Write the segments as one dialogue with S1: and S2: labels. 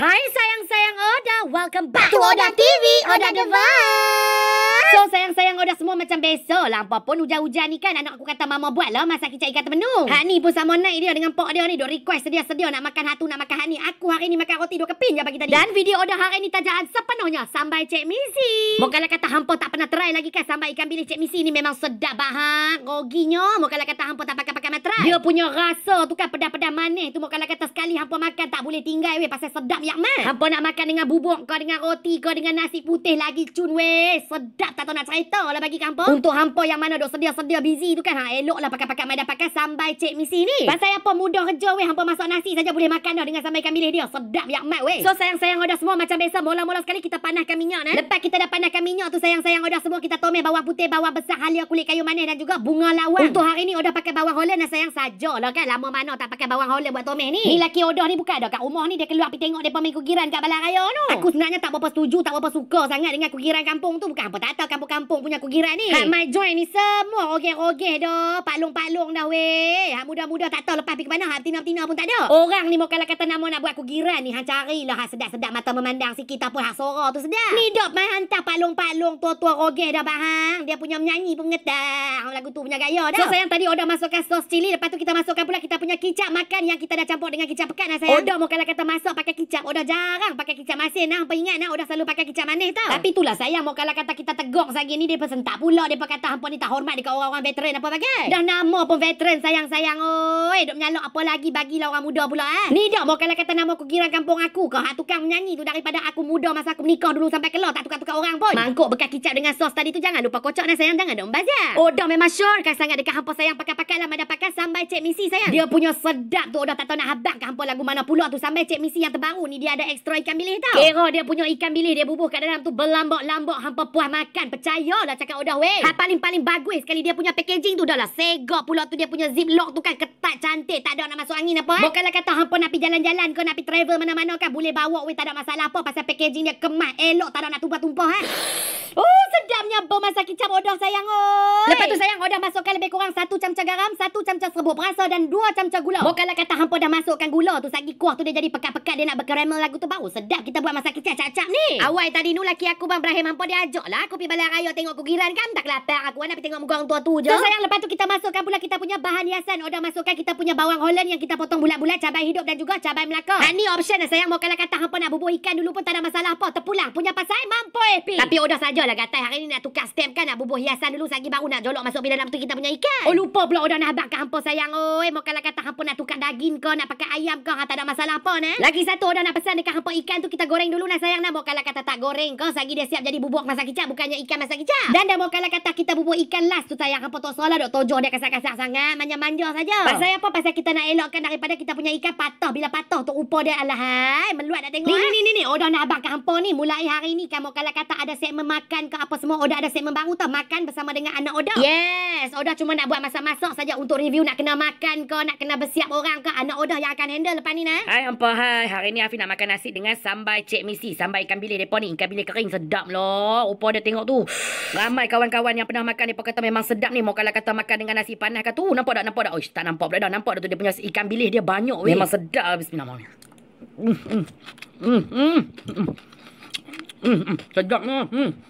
S1: Hai sayang-sayang Oda, welcome back to Oda TV, Oda The Yes. So sayang-sayang order semua macam biasa. Lampa pun hujan-hujan ni kan anak aku kata mama buat lah masak kicap ikan temenu. Ha ni pun sama naik dia dengan pok dia ni. Dia request dia sedia nak makan hatu nak makan hani. Aku hari ni makan roti dua keping je bagi tadi. Dan video order hari ni tajaan sepenuhnya sambai cik misi. Mokala kata hampa tak pernah try lagi kan sambai ikan bilis cik misi ni memang sedap bahak. Roginya mokala kata hampa tak pakai-pakai matrai. Dia punya rasa tu kan pedas-pedas manis tu mokala kata sekali hampa makan tak boleh tinggal weh pasal sedap yang man. Hampa nak makan dengan bubuk kau dengan roti kau dengan nasi putih lagi cun weh. Sedap tak tahu nak cerita lah bagi kampung. Untuk hampa yang mana duk sedia-sedia busy tu kan. Ha, elok lah pakai-pakai main pakai sambal cek misi ni. Pasal apa mudah kerja weh. Hampa masak nasi saja boleh makan dah dengan sambal ikan bilis dia. Sedap yak mat weh. So sayang-sayang order semua macam biasa. Mula-mula sekali kita panaskan minyak nah. Lepas kita dah panaskan minyak tu sayang-sayang order semua. Kita tumis bawang putih, bawang besar, halia kulit kayu manis dan juga bunga lawang. Untuk hari ni order pakai bawang holland dan sayang sajalah kan. Lama mana tak pakai bawang holland buat tumis ni. Ni laki order ni bukan ada kat rumah ni. Dia keluar pergi tengok depa main kugiran kat balai raya tu. Aku sebenarnya tak berapa setuju, tak berapa suka sangat dengan kugiran kampung tu. Bukan apa tak kampung-kampung punya kugiran ni. Hak mai join ni semua rogeh-rogeh dah. Pak Long-Pak Long dah weh. Hak muda-muda tak tahu lepas pergi ke mana. Hak tina-tina pun tak ada. Orang ni mau kalau kata nama nak buat kugiran ni. Hak carilah hak sedap-sedap mata memandang sikit apa hak sorak tu sedap. Ni dok mai hantar Pak Long-Pak Long tua-tua rogeh dah bahang. Dia punya menyanyi pun mengetah. Lagu tu punya gaya dah. So sayang tadi Oda masukkan sos cili. Lepas tu kita masukkan pula kita punya kicap makan yang kita dah campur dengan kicap pekat lah sayang. Oda mau kalau kata masuk pakai kicap. Oda jarang pakai kicap masin lah. Apa ingat lah Oda selalu pakai kicap manis tau. Tapi itulah sayang mau kalau kata kita tegur sibuk sehari ni Dia tak pula Dia kata hampa ni tak hormat Dekat orang-orang veteran apa bagai Dah nama pun veteran sayang-sayang Oi Duk menyalok apa lagi Bagilah orang muda pula eh Ni dah mau kalau kata nama aku kira kampung aku Kau hak tukang menyanyi tu Daripada aku muda Masa aku menikah dulu sampai kelar Tak tukar-tukar orang pun Mangkuk bekas kicap dengan sos tadi tu Jangan lupa kocok nak sayang Jangan dong membazir Oh dah memang sure Kan sangat dekat hampa sayang Pakai-pakai lah Mada pakai sampai cek misi sayang Dia punya sedap tu Udah tak tahu nak habak ke hampa lagu mana pula tu Sampai cek misi yang terbaru ni Dia ada ekstra ikan bilis tau Kira dia punya ikan bilis Dia bubuh kat dalam tu Belambok-lambok Hampa puas makan Kan? percaya lah cakap Odah weh. Hal paling-paling bagus sekali dia punya packaging tu dah lah. Segar pula tu dia punya zip lock tu kan ketat cantik. Tak ada nak masuk angin apa. Eh? Bukanlah kata hampa nak pergi jalan-jalan ke nak pergi travel mana-mana kan. Boleh bawa weh tak ada masalah apa. Pasal packaging dia kemas. Elok tak ada nak tumpah-tumpah kan. Oh sedapnya kau masak kicap bodoh sayang oi. Lepas tu sayang Odah masukkan lebih kurang satu camca garam, satu camca serbuk perasa dan dua camca gula. Bukan kata hampa dah masukkan gula tu sagi kuah tu dia jadi pekat-pekat dia nak berkeramel lagu tu baru sedap kita buat masa kicap cacap ni. Awal tadi nu laki aku bang Ibrahim hampa dia ajak lah aku pi balai raya tengok kugiran giran kan tak lapar aku nak pi tengok muka orang tua tu je. Tu sayang lepas tu kita masukkan pula kita punya bahan hiasan. Odah masukkan kita punya bawang Holland yang kita potong bulat-bulat cabai hidup dan juga cabai melaka. Ha ni option lah sayang bukan lah kata hampa nak bubuh ikan dulu pun tak ada masalah apa terpulang punya pasal mampu eh pi. Tapi Odah sajalah gatai hari ni nak tukar stamp kan nak bubuh hiasan dulu sagi baru nak jolok masuk dalam tu kita punya ikan. Oh lupa pula orang nak bakar hampa sayang. Oi, mau kalau kata hampa nak tukar daging kau, nak pakai ayam kau, ha, tak ada masalah apa nah. Lagi satu orang nak pesan dekat hampa ikan tu kita goreng dulu nah sayang nah Mau kalau kata tak goreng kau, sagi dia siap jadi bubuk masak kicap bukannya ikan masak kicap. Dan dah mau kalau kata kita bubuh ikan last tu sayang hampa tak salah dok tojo dia kasar-kasar sangat, manja-manja saja. Pasal apa? Pasal kita nak elokkan daripada kita punya ikan patah bila patah tu upo dia alahai, meluat nak tengok. Ni ni ah. ni ni, orang nak bakar hampa ni mulai hari ni kan kalau kata ada segmen makan ke apa semua, orang ada segmen segmen baru tau Makan bersama dengan anak Oda Yes Oda cuma nak buat masak-masak saja Untuk review nak kena makan ke Nak kena bersiap orang ke Anak Oda yang akan handle lepas ni nah Hai
S2: Ampah hai Hari ni Afi nak makan nasi dengan sambal Cik Misi Sambal ikan bilik mereka ni Ikan bilik kering sedap loh Rupa dia tengok tu Ramai kawan-kawan yang pernah makan Mereka kata memang sedap ni Mau kalau kata makan dengan nasi panas kata Oh nampak tak nampak tak Oish tak nampak pula dah Nampak tu dia punya ikan bilik dia banyak weh. Memang sedap eh, Bismillahirrahmanirrahim Hmm hmm Hmm hmm Hmm hmm Sedap ni Hmm mm.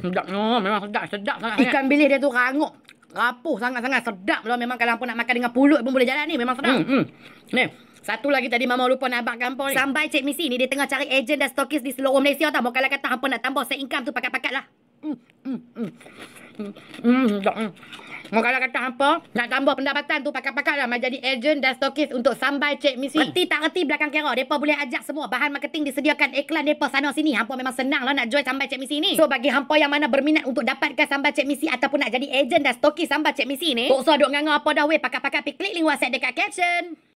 S2: sedap, oh memang sedap sedap sangat. Ikan bilis dia tu rangup. Rapuh sangat-sangat sedap lah memang kalau pun nak makan dengan pulut pun boleh jalan ni memang sedap. Hmm. hmm. Ni. Satu lagi tadi Mama lupa nak abang kampung ni. Sampai Cik Misi ni dia tengah cari ejen dan stokis di seluruh Malaysia tau. Mau kalau kata hangpa nak tambah set income tu pakat-pakat lah. Hmm. Hmm. Hmm. Hmm, hmm, hmm. hmm. Kalau kata apa, nak tambah pendapatan tu pakai-pakai lah menjadi agent dan stokis untuk sambal cek misi. Erti tak erti belakang kira. Mereka boleh ajak semua bahan marketing disediakan iklan mereka sana sini. Hampa memang senang lah nak join sambal cek misi ni. So bagi hampa yang mana berminat untuk dapatkan sambal cek misi ataupun nak jadi agent dan stokis sambal cek misi ni. Tok Sa duk nganga apa dah weh pakai-pakai pergi klik link WhatsApp dekat caption.